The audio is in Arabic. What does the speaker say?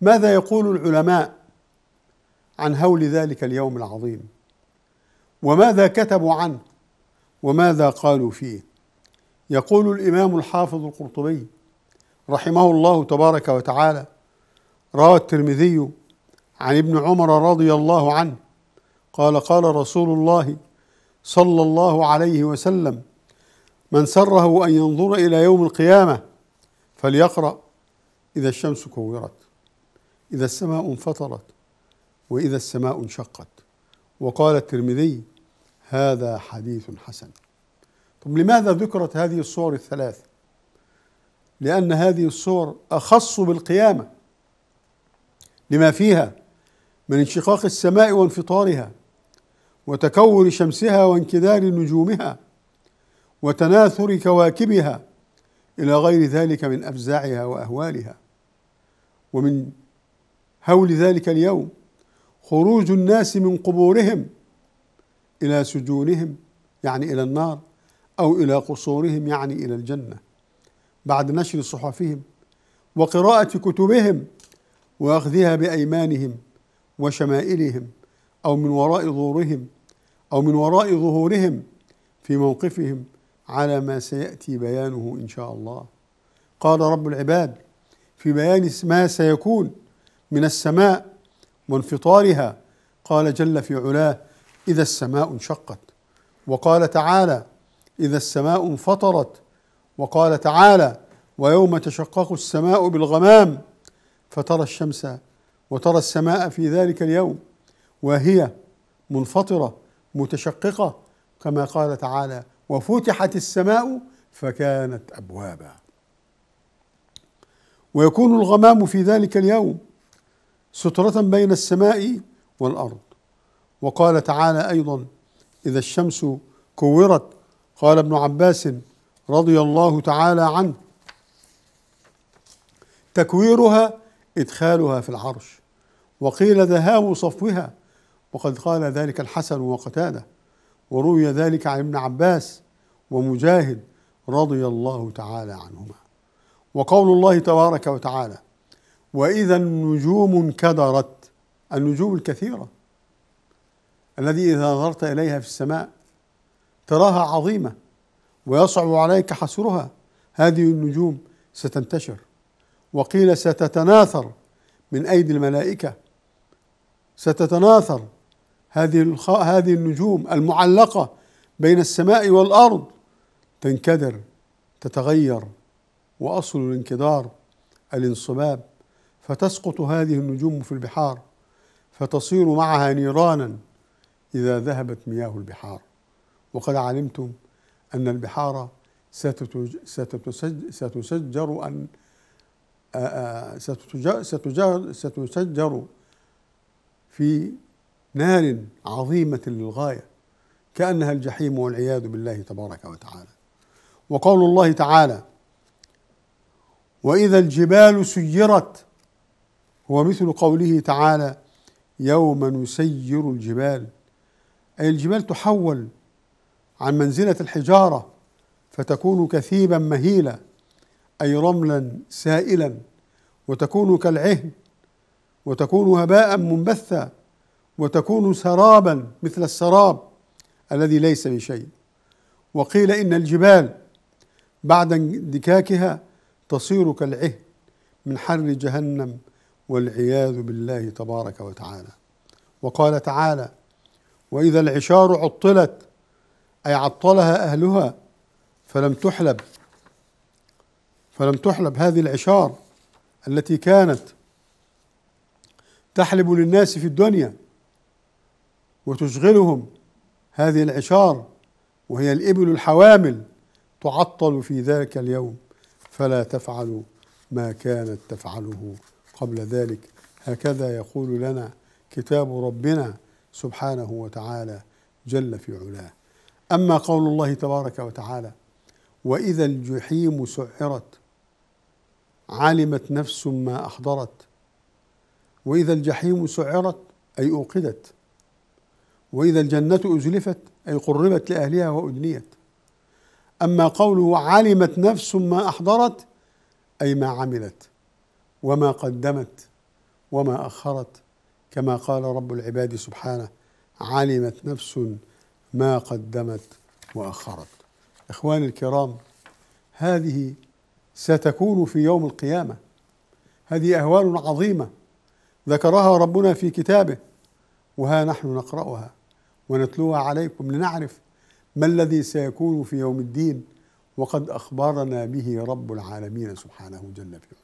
ماذا يقول العلماء عن هول ذلك اليوم العظيم وماذا كتبوا عنه وماذا قالوا فيه يقول الامام الحافظ القرطبي رحمه الله تبارك وتعالى روى الترمذي عن ابن عمر رضي الله عنه قال قال رسول الله صلى الله عليه وسلم من سره ان ينظر الى يوم القيامه فليقرا اذا الشمس كورت إذا السماء انفطرت وإذا السماء انشقت وقال الترمذي هذا حديث حسن طب لماذا ذكرت هذه الصور الثلاث لأن هذه الصور أخص بالقيامة لما فيها من انشقاق السماء وانفطارها وتكور شمسها وانكدار نجومها وتناثر كواكبها إلى غير ذلك من أفزاعها وأهوالها ومن هول ذلك اليوم خروج الناس من قبورهم الى سجونهم يعني الى النار او الى قصورهم يعني الى الجنه بعد نشر صحفهم وقراءه كتبهم واخذها بايمانهم وشمائلهم او من وراء ظهورهم او من وراء ظهورهم في موقفهم على ما سياتي بيانه ان شاء الله قال رب العباد في بيان ما سيكون من السماء وانفطارها قال جل في علاه اذا السماء انشقت وقال تعالى اذا السماء انفطرت وقال تعالى ويوم تشقق السماء بالغمام فترى الشمس وترى السماء في ذلك اليوم واهيه منفطره متشققه كما قال تعالى وفتحت السماء فكانت ابوابا ويكون الغمام في ذلك اليوم سترة بين السماء والأرض وقال تعالى أيضا إذا الشمس كورت قال ابن عباس رضي الله تعالى عنه تكويرها إدخالها في العرش وقيل ذهاب صفوها وقد قال ذلك الحسن وقتاده وروي ذلك عن ابن عباس ومجاهد رضي الله تعالى عنهما وقول الله تبارك وتعالى واذا النجوم انكدرت النجوم الكثيره الذي اذا نظرت اليها في السماء تراها عظيمه ويصعب عليك حصرها هذه النجوم ستنتشر وقيل ستتناثر من ايدي الملائكه ستتناثر هذه هذه النجوم المعلقه بين السماء والارض تنكدر تتغير واصل الانكدار الانصباب فتسقط هذه النجوم في البحار فتصير معها نيرانا إذا ذهبت مياه البحار وقد علمتم أن البحار ستسجر أن ستسجر, في نار عظيمة للغاية كأنها الجحيم والعياذ بالله تبارك وتعالى وقول الله تعالى وإذا الجبال سيرت هو مثل قوله تعالى يوم نسير الجبال أي الجبال تحول عن منزلة الحجارة فتكون كثيبا مهيلا أي رملا سائلا وتكون كالعهن وتكون هباء منبثا وتكون سرابا مثل السراب الذي ليس بشيء وقيل إن الجبال بعد اندكاكها تصير كالعهن من حر جهنم والعياذ بالله تبارك وتعالى وقال تعالى واذا العشار عطلت اي عطلها اهلها فلم تحلب فلم تحلب هذه العشار التي كانت تحلب للناس في الدنيا وتشغلهم هذه العشار وهي الإبل الحوامل تعطل في ذلك اليوم فلا تفعلوا ما كانت تفعله قبل ذلك هكذا يقول لنا كتاب ربنا سبحانه وتعالى جل في علاه اما قول الله تبارك وتعالى واذا الجحيم سعرت علمت نفس ما احضرت واذا الجحيم سعرت اي اوقدت واذا الجنه ازلفت اي قربت لاهلها وادنيت اما قوله علمت نفس ما احضرت اي ما عملت وما قدمت وما اخرت كما قال رب العباد سبحانه علمت نفس ما قدمت واخرت اخواني الكرام هذه ستكون في يوم القيامه هذه اهوال عظيمه ذكرها ربنا في كتابه وها نحن نقراها ونتلوها عليكم لنعرف ما الذي سيكون في يوم الدين وقد اخبرنا به رب العالمين سبحانه جل في علاه